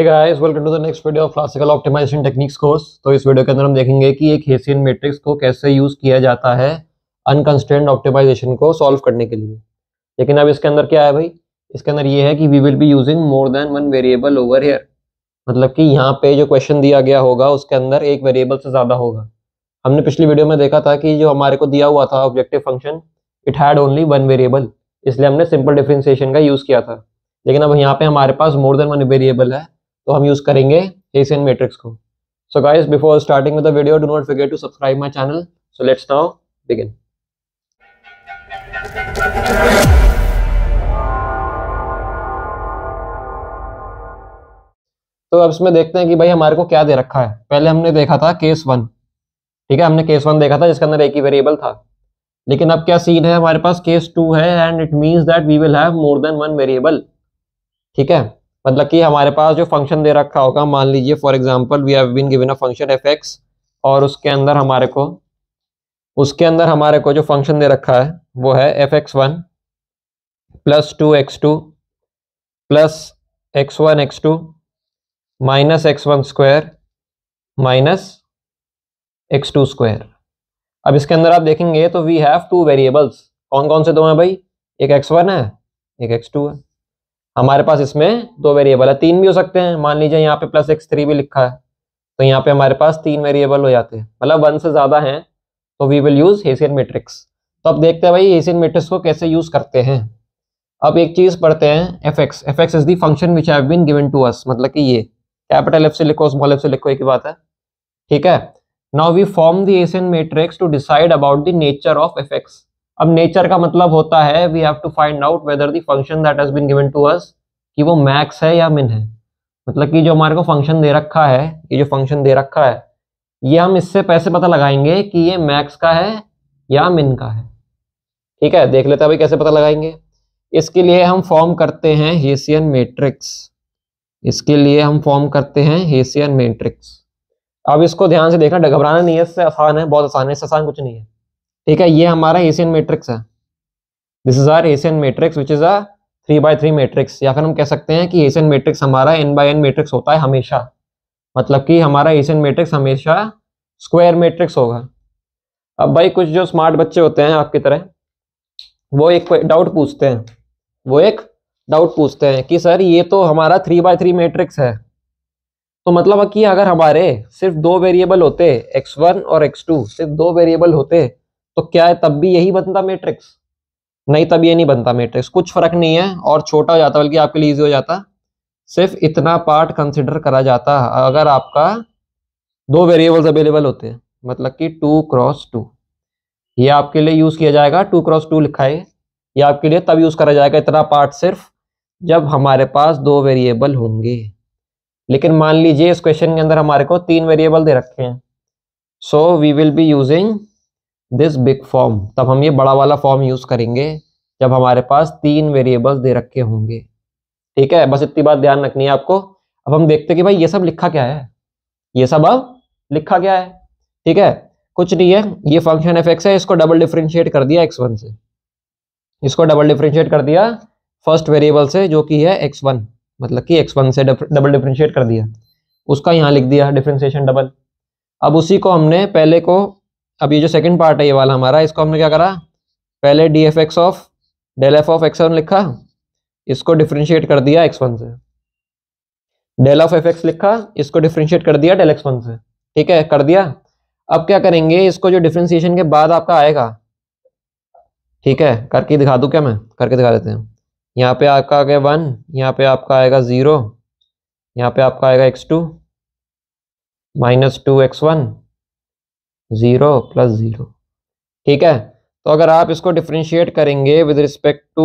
Guys welcome to the next video of classical optimization techniques course तो इस video के अंदर हम देखेंगे कि एक हेसियन मैट्रिक्स को कैसे यूज किया जाता है अनकंस्टेंट ऑप्टिमाइजेशन को सॉल्व करने के लिए लेकिन अब इसके अंदर क्या है भाई इसके अंदर ये है कि we will be using more than one variable over here मतलब कि यहाँ पे जो क्वेश्चन दिया गया होगा उसके अंदर एक वेरिएबल से ज़्यादा होगा हमने पिछली वीडियो में देखा था कि जो हमारे को दिया हुआ था objective function it had only one variable इसलिए हमने सिंपल डिफ्रेंसिएशन का यूज़ किया था लेकिन अब यहाँ पे हमारे पास मोर देन वन वेरिएबल है तो हम यूज करेंगे हेसियन मैट्रिक्स को so guys before starting with the video do not forget to subscribe my channel so let's now begin तो अब इसमें देखते हैं कि भाई हमारे को क्या दे रखा है पहले हमने देखा था केस वन ठीक है हमने केस वन देखा था जिसके अंदर एक ही वेरिएबल था लेकिन अब क्या सीन है हमारे पास केस टू है and it means that we will have more than one variable ठीक है मतलब कि हमारे पास जो फंक्शन दे रखा होगा मान लीजिए for example we have been given a function F X और उसके अंदर हमारे को उसके अंदर हमारे को जो फंक्शन दे रखा है वो है F X one plus two X two plus X one X two minus X one square minus X two square अब इसके अंदर आप देखेंगे तो वी हैव टू वेरिएबल्स कौन कौन से दो हैं भाई एक एक्स वन है एक एक्स टू है हमारे पास इसमें दो वेरिएबल है तीन भी हो सकते हैं मान लीजिए यहाँ पे प्लस एक्स थ्री भी लिखा है तो यहाँ पे हमारे पास तीन वेरिएबल हो जाते हैं मतलब वन से ज़्यादा हैं तो we will use Hessian matrix तो अब देखते हैं भाई हेसियन मेट्रिक्स को कैसे यूज़ करते हैं अब एक चीज़ पढ़ते हैं F X F X is the function which have been given to us मतलब कि ये कैपिटल एफ से लिखो स्मॉल एफ से लिखो एक ही बात है ठीक है now we form the Hessian matrix to decide about the nature of F X अब नेचर का मतलब होता है we have to find out whether the function that has been given to us कि वो मैक्स है या मिन है मतलब कि जो हमारे को फंक्शन दे रखा है ये जो फंक्शन दे रखा है ये हम इससे पैसे पता लगाएंगे कि ये मैक्स का है या मिन का है ठीक है देख लेते हैं अभी कैसे पता लगाएंगे इसके लिए हम फॉर्म करते हैं हेसियन मैट्रिक्स इसके लिए हम फॉर्म करते हैं हेसियन मैट्रिक्स अब इसको ध्यान से देखना घबराना नहीं है इससे आसान है बहुत आसान है इससे आसान कुछ नहीं है ठीक है ये हमारा एशियन मेट्रिक्स है this is our Hessian matrix which is a three by three matrix या फिर हम कह सकते हैं कि एशियन मेट्रिक्स हमारा एन बाय एन मेट्रिक्स होता है हमेशा मतलब कि हमारा एशियन मेट्रिक्स हमेशा स्क्वायर मेट्रिक्स होगा अब भाई कुछ जो स्मार्ट बच्चे होते हैं आपकी तरह वो एक डाउट पूछते हैं वो एक डाउट पूछते हैं कि सर ये तो हमारा थ्री बाय थ्री मैट्रिक्स है तो मतलब कि अगर हमारे सिर्फ दो वेरिएबल होते एक्स वन और एक्स टू सिर्फ दो वेरिएबल होते तो क्या है तब भी यही बनता मैट्रिक्स नहीं तब ये नहीं बनता मैट्रिक्स कुछ फर्क नहीं है और छोटा हो जाता बल्कि आपके लिए ईजी हो जाता सिर्फ इतना पार्ट कंसिडर करा जाता अगर आपका दो वेरिएबल्स अवेलेबल होते हैं मतलब कि टू क्रॉस टू ये आपके लिए यूज़ किया जाएगा टू क्रॉस टू लिखा है ये आपके लिए तब यूज़ करा जाएगा इतना पार्ट सिर्फ जब हमारे पास दो वेरिएबल होंगे लेकिन मान लीजिए इस क्वेश्चन के अंदर हमारे को तीन वेरिएबल दे रखे हैं so we will be using this big form तब हम ये बड़ा वाला फॉर्म यूज करेंगे जब हमारे पास तीन वेरिएबल्स दे रखे होंगे ठीक है बस इतनी बात ध्यान रखनी है आपको अब हम देखते कि भाई ये सब लिखा क्या है ये सब अब लिखा क्या है ठीक है कुछ नहीं है ये फंक्शन एफ एक्स है इसको डबल डिफ्रेंशिएट कर दिया एक्स वन से इसको डबल डिफ्रेंशिएट कर दिया फर्स्ट वेरिएबल से जो कि है एक्स वन मतलब कि एक्स वन से डबल डिफ्रेंशिएट कर दिया उसका यहाँ लिख दिया डिफ्रेंशिएशन डबल अब उसी को हमने पहले को अब ये जो सेकंड पार्ट है ये वाला हमारा इसको हमने क्या करा पहले D F X of del F of X one लिखा इसको डिफ्रेंशिएट कर दिया एक्स वन से डेल ऑफ एफ एक्स लिखा इसको डिफ्रेंशिएट कर दिया डेल एक्स वन से ठीक है कर दिया अब क्या करेंगे इसको जो डिफ्रेंशिएशन के बाद आपका आएगा ठीक है करके दिखा दूँ क्या मैं करके दिखा देते हैं यहाँ पे आपका आ गया वन यहाँ पे आपका आएगा ज़ीरो यहाँ पे आपका आएगा X two minus two X one zero plus zero ठीक है तो अगर आप इसको डिफ्रेंशिएट करेंगे with respect to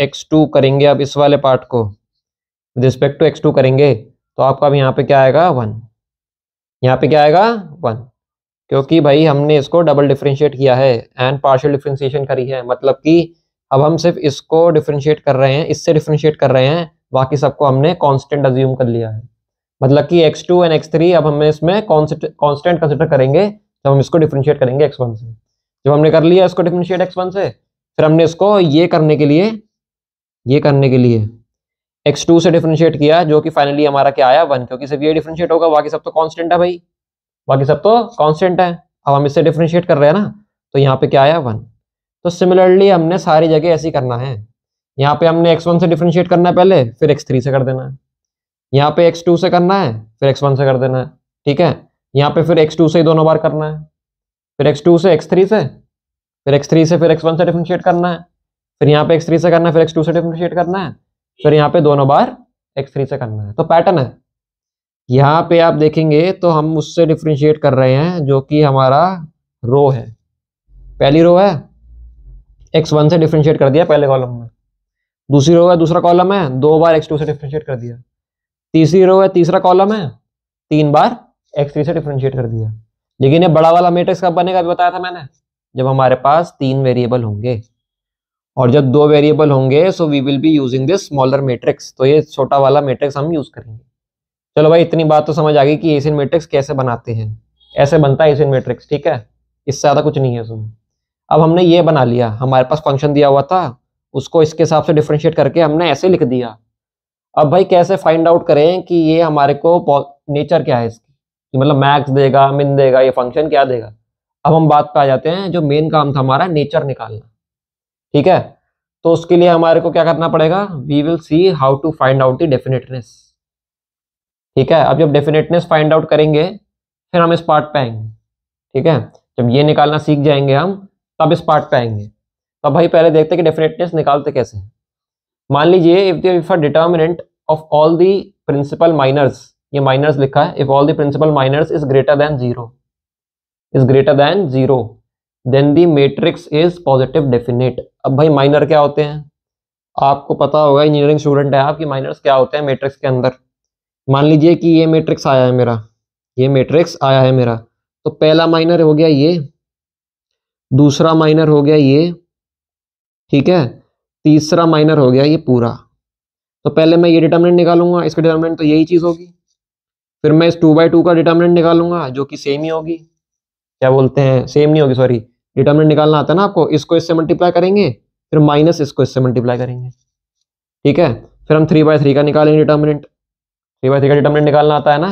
X two करेंगे आप इस वाले पार्ट को with respect to X two करेंगे तो आपका अब यहाँ पे क्या आएगा वन यहाँ पे क्या आएगा वन क्योंकि भाई हमने इसको डबल डिफ्रेंशिएट किया है एंड पार्शियल डिफ्रेंशिएशन करी है मतलब कि अब हम सिर्फ इसको डिफ्रेंशिएट कर रहे हैं इससे डिफ्रेंशिएट कर रहे हैं बाकी सबको हमने कॉन्स्टेंट अज्यूम कर लिया है मतलब कि टू एंड थ्री अब हमें इसमें कॉन्स्टेंट कंसिडर करेंगे तब हम इसको डिफ्रेंशिएट करेंगे एक्स वन से जब हमने कर लिया इसको डिफ्रेंशिएट एक्स वन से फिर हमने इसको ये करने के लिए ये करने के लिए एक्स टू से डिफ्रेंशिएट किया जो कि फाइनली हमारा क्या आया वन क्योंकि सिर्फ ये डिफ्रेंशिएट होगा बाकी सब तो कॉन्स्टेंट है भाई बाकी सब तो कॉन्स्टेंट है अब हम इससे डिफ्रेंशिएट कर रहे हैं ना तो यहाँ पे क्या आया वन तो सिमिलरली हमने सारी जगह ऐसी करना है यहाँ पे हमने एक्स वन से डिफ्रेंशिएट करना है पहले फिर एक्स थ्री से कर देना है यहाँ पे एक्स टू से करना है फिर एक्स वन से कर देना है ठीक है यहाँ पे फिर x2 से ही दोनों बार करना है फिर x2 से x3 से फिर x3 से फिर x1 से डिफ्रेंशिएट करना है फिर यहाँ पे x3 से करना है फिर x2 से डिफ्रेंशिएट करना है फिर यहाँ पे दोनों बार x3 से करना है तो पैटर्न है यहाँ पे आप देखेंगे तो हम उससे डिफ्रेंशिएट कर रहे हैं जो कि हमारा रो है पहली रो है एक्स वन से डिफ्रेंशिएट कर दिया पहले कॉलम में दूसरी रो है दूसरा कॉलम है दो बार एक्स टू से डिफ्रेंशिएट कर दिया तीसरी रो है तीसरा कॉलम है तीन बार एक्स थ्री से डिफ्रेंशिएट कर दिया लेकिन ये बड़ा वाला मेट्रिक्स कब बनेगा अभी बताया था मैंने जब हमारे पास तीन वेरिएबल होंगे और जब दो वेरिएबल होंगे so we will be using this smaller matrix तो ये छोटा वाला मेट्रिक्स हम यूज करेंगे चलो भाई इतनी बात तो समझ आ गई कि एसिन मेट्रिक्स कैसे बनाते हैं ऐसे बनता है एसिन मेट्रिक्स ठीक है इससे ज़्यादा कुछ नहीं है उसमें अब हमने ये बना लिया हमारे पास फंक्शन दिया हुआ था उसको इसके हिसाब से डिफ्रेंशिएट करके हमने ऐसे लिख दिया अब भाई कैसे फाइंड आउट करें कि ये हमारे को नेचर क्या है इसका? कि मतलब मैक्स देगा मिन देगा ये फंक्शन क्या देगा अब हम बात पे आ जाते हैं जो मेन काम था हमारा नेचर निकालना ठीक है तो उसके लिए हमारे को क्या करना पड़ेगा we will see how to find out the definiteness ठीक है अब जब डेफिनेटनेस फाइंड आउट करेंगे फिर हम इस पार्ट पे आएंगे ठीक है जब ये निकालना सीख जाएंगे हम तब इस पार्ट पे आएंगे तो भाई पहले देखते हैं कि डेफिनेटनेस निकालते कैसे मान लीजिए if determinant of all the principal minors ये माइनर्स लिखा है if all the principal minors is greater than zero is greater than zero then the matrix is positive definite अब भाई माइनर क्या होते हैं आपको पता होगा इंजीनियरिंग स्टूडेंट है आपकी माइनर्स क्या होते हैं मैट्रिक्स के अंदर मान लीजिए कि ये मैट्रिक्स आया है मेरा ये मैट्रिक्स आया है मेरा तो पहला माइनर हो गया ये दूसरा माइनर हो गया ये ठीक है तीसरा माइनर हो गया ये पूरा तो पहले मैं ये डिटर्मिनेंट निकालूंगा इसका डिटर्मिनेंट तो यही चीज़ होगी फिर मैं इस टू बाई टू का डिटर्मिनेंट निकालूंगा जो कि सेम ही होगी क्या बोलते हैं सेम नहीं होगी सॉरी डिटर्मिनेंट निकालना आता है ना आपको इसको इससे मल्टीप्लाई करेंगे फिर माइनस इसको इससे मल्टीप्लाई करेंगे ठीक है फिर हम थ्री बाय थ्री का निकालेंगे डिटर्मिनेंट थ्री बाय थ्री का डिटर्मिनेंट निकालना आता है ना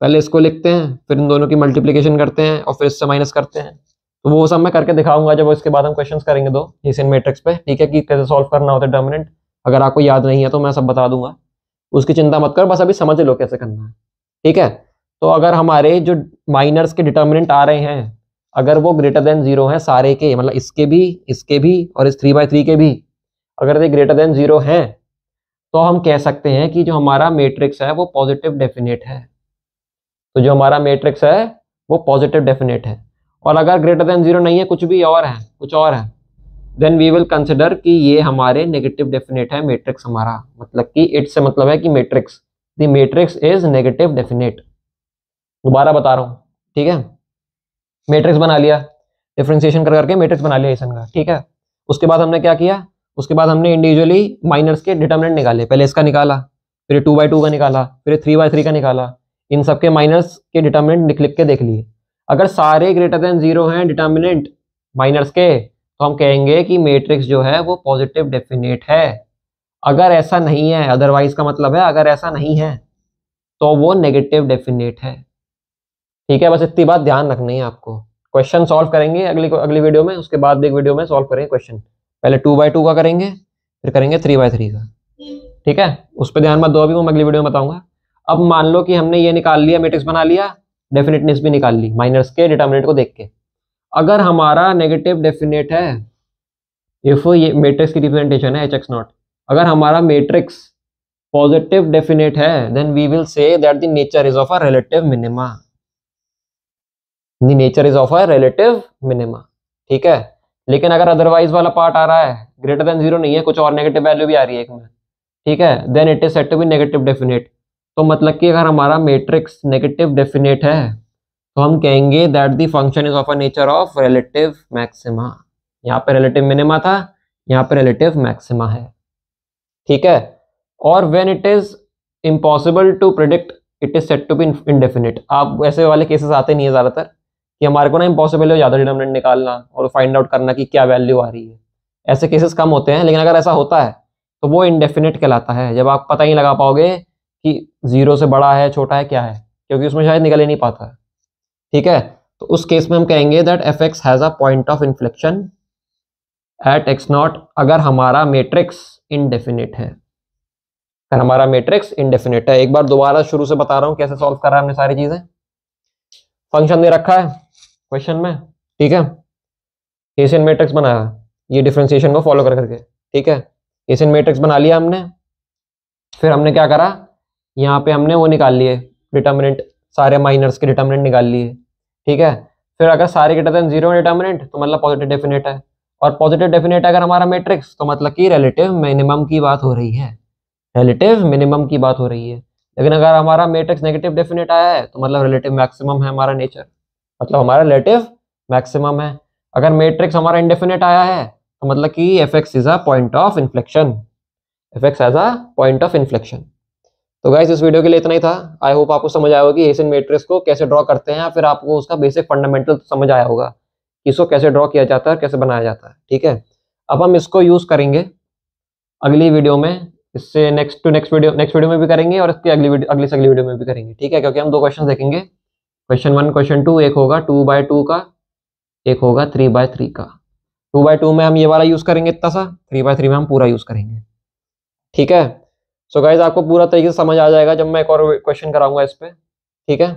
पहले इसको लिखते हैं फिर इन दोनों की मल्टीप्लीकेशन करते हैं और फिर इससे माइनस करते हैं तो वो सब मैं करके दिखाऊंगा जब इसके बाद हम क्वेश्चन करेंगे दो जीसीन मेट्रिक्स पे ठीक है कि कैसे सॉल्व करना होता है डिटर्मिनेंट अगर आपको याद नहीं है तो मैं सब बता दूंगा उसकी चिंता मत कर बस अभी समझ लो कैसे करना है ठीक है तो अगर हमारे जो माइनर्स के डिटर्मिनेंट आ रहे हैं अगर वो ग्रेटर देन जीरो हैं सारे के मतलब इसके भी इसके भी और इस थ्री बाई थ्री के भी अगर ये ग्रेटर देन जीरो हैं तो हम कह सकते हैं कि जो हमारा मेट्रिक्स है वो पॉजिटिव डेफिनेट है तो जो हमारा मेट्रिक्स है वो पॉजिटिव डेफिनेट है और अगर ग्रेटर देन जीरो नहीं है कुछ भी और है कुछ और है देन वी विल कंसिडर कि ये हमारे नेगेटिव डेफिनेट है मेट्रिक्स हमारा मतलब कि इट से मतलब है कि matrix the matrix is negative definite दोबारा बता रहा हूँ ठीक है मैट्रिक्स बना लिया डिफ्रेंसिएशन कर करके मैट्रिक्स बना लिया इसन का ठीक है उसके बाद हमने क्या किया उसके बाद हमने इंडिविजुअली माइनर्स के डिटर्मिनेंट निकाले पहले इसका निकाला फिर टू बाई टू का निकाला फिर थ्री बाय थ्री का निकाला इन सब के माइनर्स के डिटर्मिनेंट लिख के देख लिए अगर सारे ग्रेटर देन जीरो हैं डिटर्मिनेंट माइनर्स के तो हम कहेंगे कि मेट्रिक्स जो है वो पॉजिटिव डेफिनेट है अगर ऐसा नहीं है अदरवाइज का मतलब है अगर ऐसा नहीं है तो वो नेगेटिव डेफिनेट है ठीक है बस इतनी बात ध्यान रखनी है आपको क्वेश्चन सॉल्व करेंगे अगली अगली वीडियो में उसके बाद एक वीडियो में सॉल्व करेंगे क्वेश्चन पहले टू बाय टू का करेंगे फिर करेंगे थ्री बाय थ्री का ठीक है उस पर ध्यान मत दो अभी मैं अगली वीडियो में बताऊंगा अब मान लो कि हमने ये निकाल लिया मेट्रिक्स बना लिया डेफिनेटनेस भी निकाल ली माइनर्स के डिटर्मिनेट को देख के अगर हमारा नेगेटिव डेफिनेट है इफ ये मेट्रिक्स की रिप्रेजेंटेशन है एच एक्स नॉट अगर हमारा मेट्रिक्स पॉजिटिव डेफिनेट है then we will say that the nature is of a relative minima the nature is of a relative minima ठीक है लेकिन अगर अदरवाइज वाला पार्ट आ रहा है ग्रेटर देन जीरो नहीं है कुछ और नेगेटिव वैल्यू भी आ रही है एक में ठीक है then it is set to be negative definite तो मतलब कि अगर हमारा मैट्रिक्स नेगेटिव डेफिनेट है तो हम कहेंगे that the function is of a nature of relative maxima यहाँ पे रिलेटिव मिनिमा था यहाँ पे रिलेटिव मैक्सिमा है ठीक है और when it is impossible to predict it is set to be indefinite आप ऐसे वाले केसेस आते नहीं है ज़्यादातर कि हमारे को ना इम्पॉसिबल हो ज़्यादा डिटर्मिनेंट निकालना और फाइंड आउट करना कि क्या वैल्यू आ रही है ऐसे केसेस कम होते हैं लेकिन अगर ऐसा होता है तो वो इनडेफिनिट कहलाता है जब आप पता ही लगा पाओगे कि जीरो से बड़ा है छोटा है क्या है क्योंकि उसमें शायद निकल ही नहीं पाता है ठीक है तो उस केस में हम कहेंगे that F X has a point of inflection at X naught अगर हमारा मेट्रिक्स इनडेफिनेट है फिर हमारा मैट्रिक्स इनडेफिनेट है एक बार दोबारा शुरू से बता रहा हूं कैसे सॉल्व करा हमने सारी चीजें फंक्शन दे रखा है क्वेश्चन में ठीक है एसियन मैट्रिक्स बनाया ये डिफ्रेंसिएशन को फॉलो कर करके ठीक है एसियन मैट्रिक्स बना लिया हमने फिर हमने क्या करा यहाँ पे हमने वो निकाल लिए डिटर्मिनेंट सारे माइनर्स के डिटर्मिनेंट निकाल लिए ठीक है फिर अगर सारे ग्रेटर देन जीरो डिटर्मिनेंट तो मतलब पॉजिटिव डेफिनेट है और पॉजिटिव डेफिनेट अगर हमारा मैट्रिक्स तो मतलब कि रिलेटिव मिनिमम की बात हो रही है रिलेटिव मिनिमम की बात हो रही है लेकिन अगर हमारा मैट्रिक्स नेगेटिव डेफिनेट आया है तो मतलब रिलेटिव मैक्सिमम है हमारा नेचर मतलब हमारा रिलेटिव मैक्सिमम है अगर मैट्रिक्स हमारा इनडेफिनेट आया है तो मतलब कि F X is a point of inflection F X as a point of inflection तो गाइज इस वीडियो के लिए इतना ही था आई होप आपको समझ आया होगा कि एशियन मैट्रिक्स को कैसे ड्रॉ करते हैं या फिर आपको उसका बेसिक फंडामेंटल समझ आया होगा इसको कैसे ड्रॉ किया जाता है और कैसे बनाया जाता है ठीक है अब हम इसको यूज़ करेंगे अगली वीडियो में इससे next to next video next video में भी करेंगे और इसकी अगली वीडियो अगली से अगली वीडियो में भी करेंगे ठीक है क्योंकि हम दो क्वेश्चन देखेंगे क्वेश्चन वन क्वेश्चन टू एक होगा टू बाय टू का एक होगा थ्री बाय थ्री का टू बाय टू में हम ये वाला यूज़ करेंगे इतना सा थ्री बाय थ्री में हम पूरा यूज़ करेंगे ठीक है सो so गाइज आपको पूरा तरीके से समझ आ जाएगा जब मैं एक और क्वेश्चन कराऊंगा इस पर ठीक है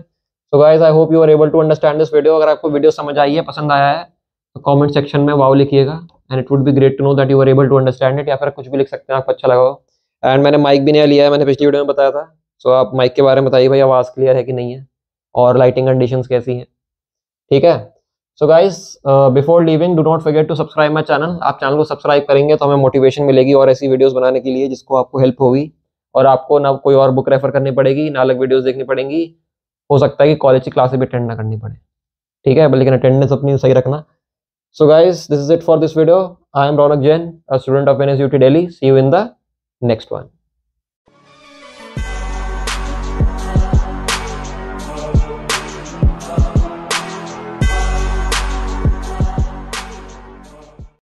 so guys I hope you are able to understand this video अगर आपको वीडियो समझ आई है पसंद आया है तो कॉमेंट सेक्शन में वाव लिखिएगा and it would be great to know that you are able to understand it या फिर कुछ भी लिख सकते हैं आपको अच्छा लगा एंड मैंने माइक भी नहीं लिया है मैंने पिछली वीडियो में बताया था सो so, आप माइक के बारे में बताइए भाई आवाज़ क्लियर है कि नहीं है और लाइटिंग कंडीशन कैसी हैं ठीक है so guys before leaving do not forget to subscribe my channel आप चैनल को सब्सक्राइब करेंगे तो हमें मोटिवेशन मिलेगी और ऐसी वीडियोज बनाने के लिए जिसको आपको हेल्प होगी और आपको ना कोई और बुक रेफर करनी पड़ेगी ना अलग वीडियोज़ देखनी पड़ेंगी हो सकता है कि कॉलेज की क्लासें भी अटेंड ना करनी पड़े ठीक है लेकिन अटेंडेंस अपनी सही रखना so guys this is it for this video I am Raunak Jain student of N S U T Delhi see you in the next one